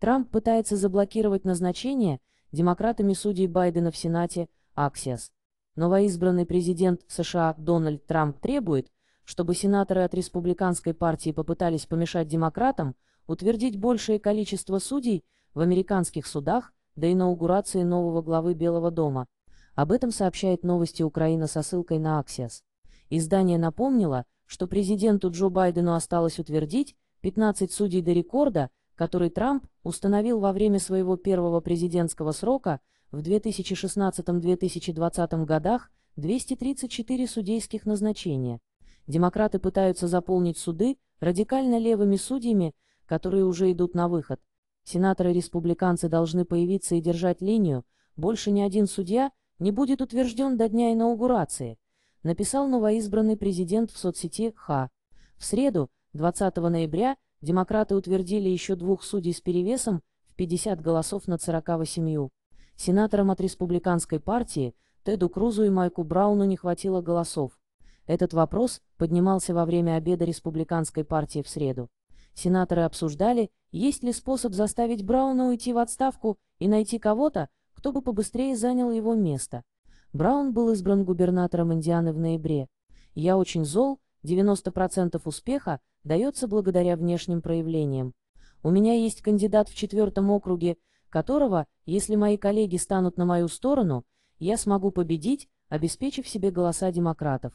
Трамп пытается заблокировать назначение демократами судей Байдена в Сенате Аксиас. Новоизбранный президент США Дональд Трамп требует, чтобы сенаторы от республиканской партии попытались помешать демократам утвердить большее количество судей в американских судах до инаугурации нового главы Белого дома. Об этом сообщает новости Украина со ссылкой на Аксиас. Издание напомнило, что президенту Джо Байдену осталось утвердить 15 судей до рекорда, который Трамп установил во время своего первого президентского срока в 2016-2020 годах 234 судейских назначения. Демократы пытаются заполнить суды радикально левыми судьями, которые уже идут на выход. Сенаторы-республиканцы должны появиться и держать линию, больше ни один судья не будет утвержден до дня инаугурации, написал новоизбранный президент в соцсети ХА. В среду, 20 ноября, Демократы утвердили еще двух судей с перевесом в 50 голосов над 48. Сенаторам от республиканской партии Теду Крузу и Майку Брауну не хватило голосов. Этот вопрос поднимался во время обеда республиканской партии в среду. Сенаторы обсуждали, есть ли способ заставить Брауна уйти в отставку и найти кого-то, кто бы побыстрее занял его место. Браун был избран губернатором Индианы в ноябре. «Я очень зол, 90% успеха дается благодаря внешним проявлениям. У меня есть кандидат в четвертом округе, которого, если мои коллеги станут на мою сторону, я смогу победить, обеспечив себе голоса демократов.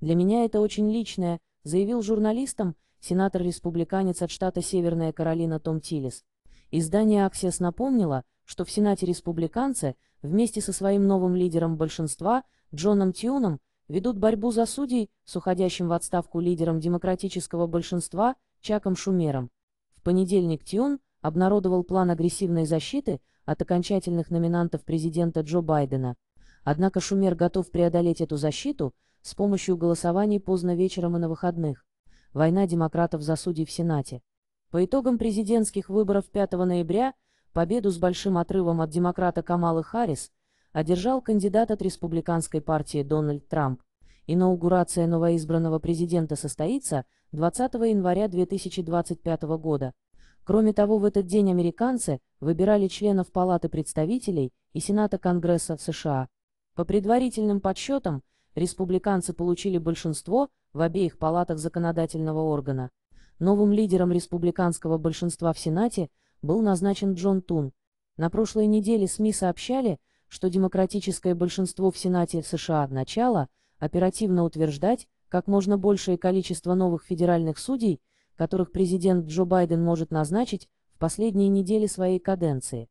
Для меня это очень личное, заявил журналистам сенатор-республиканец от штата Северная Каролина Том Тиллис. Издание «Аксес» напомнило, что в Сенате республиканцы вместе со своим новым лидером большинства, Джоном Тьюном, ведут борьбу за судей с уходящим в отставку лидером демократического большинства Чаком Шумером. В понедельник Тюн обнародовал план агрессивной защиты от окончательных номинантов президента Джо Байдена. Однако Шумер готов преодолеть эту защиту с помощью голосований поздно вечером и на выходных. Война демократов за судей в Сенате. По итогам президентских выборов 5 ноября победу с большим отрывом от демократа Камалы Харрис – одержал кандидат от республиканской партии Дональд Трамп. Инаугурация новоизбранного президента состоится 20 января 2025 года. Кроме того, в этот день американцы выбирали членов Палаты представителей и Сената Конгресса США. По предварительным подсчетам, республиканцы получили большинство в обеих палатах законодательного органа. Новым лидером республиканского большинства в Сенате был назначен Джон Тун. На прошлой неделе СМИ сообщали, что демократическое большинство в Сенате США от начала оперативно утверждать как можно большее количество новых федеральных судей, которых президент Джо Байден может назначить в последние недели своей каденции.